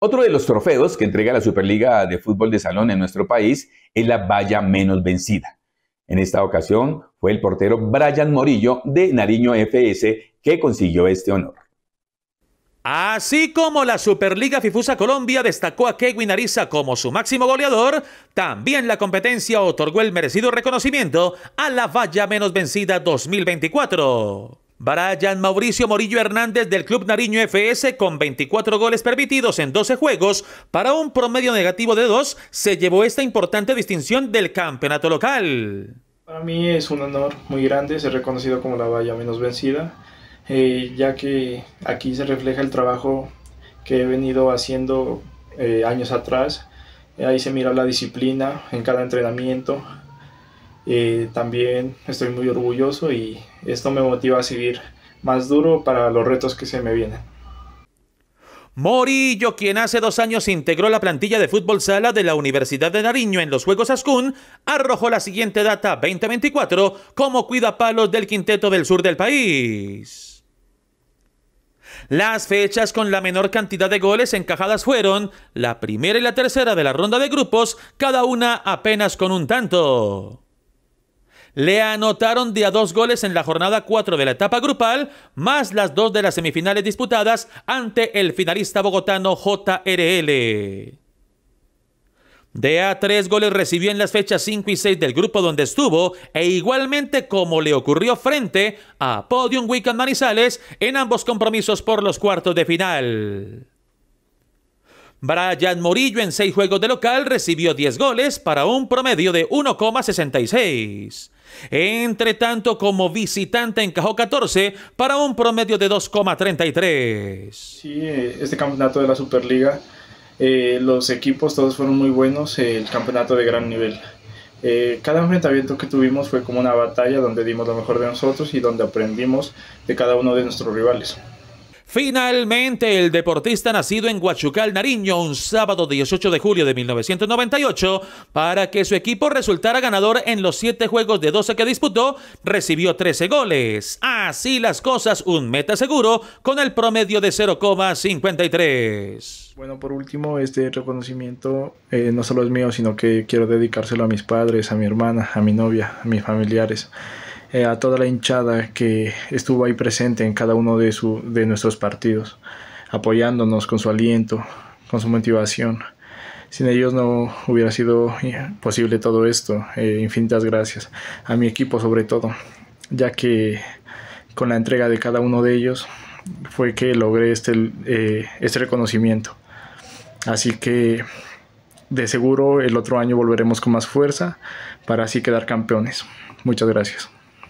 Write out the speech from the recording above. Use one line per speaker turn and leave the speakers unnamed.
Otro de los trofeos que entrega la Superliga de Fútbol de Salón en nuestro país es la valla menos vencida. En esta ocasión fue el portero Brian Morillo de Nariño FS que consiguió este honor. Así como la Superliga Fifusa Colombia destacó a Kevin Ariza como su máximo goleador, también la competencia otorgó el merecido reconocimiento a la valla menos vencida 2024. Brian Mauricio Morillo Hernández del Club Nariño FS con 24 goles permitidos en 12 juegos para un promedio negativo de 2 se llevó esta importante distinción del campeonato local.
Para mí es un honor muy grande ser reconocido como la valla menos vencida, eh, ya que aquí se refleja el trabajo que he venido haciendo eh, años atrás. Ahí se mira la disciplina en cada entrenamiento, eh, también estoy muy orgulloso y esto me motiva a seguir más duro para los retos que se me vienen.
Morillo, quien hace dos años integró la plantilla de fútbol sala de la Universidad de Nariño en los Juegos Ascún, arrojó la siguiente data 2024 como cuida palos del quinteto del sur del país. Las fechas con la menor cantidad de goles encajadas fueron la primera y la tercera de la ronda de grupos, cada una apenas con un tanto le anotaron de a dos goles en la jornada 4 de la etapa grupal, más las dos de las semifinales disputadas ante el finalista bogotano JRL. De a tres goles recibió en las fechas 5 y 6 del grupo donde estuvo e igualmente como le ocurrió frente a Podium Weekend Manizales en ambos compromisos por los cuartos de final. Brian Morillo en seis juegos de local recibió 10 goles para un promedio de 1,66. Entre tanto, como visitante encajó 14 para un promedio de 2,33. Sí,
eh, este campeonato de la Superliga, eh, los equipos todos fueron muy buenos, eh, el campeonato de gran nivel. cada enfrentamiento que tuvimos fue como una batalla donde dimos lo mejor de nosotros y donde aprendimos de cada uno de nuestros rivales.
Finalmente, el deportista nacido en Huachucal, Nariño, un sábado 18 de julio de 1998, para que su equipo resultara ganador en los siete juegos de 12 que disputó, recibió 13 goles. Así las cosas, un meta seguro con el promedio de 0,53.
Bueno, por último, este reconocimiento eh, no solo es mío, sino que quiero dedicárselo a mis padres, a mi hermana, a mi novia, a mis familiares. Eh, a toda la hinchada que estuvo ahí presente en cada uno de, su, de nuestros partidos, apoyándonos con su aliento, con su motivación. Sin ellos no hubiera sido eh, posible todo esto. Eh, infinitas gracias a mi equipo sobre todo, ya que con la entrega de cada uno de ellos fue que logré este, este reconocimiento. Así que de seguro el otro año volveremos con más fuerza para así quedar campeones. Muchas gracias.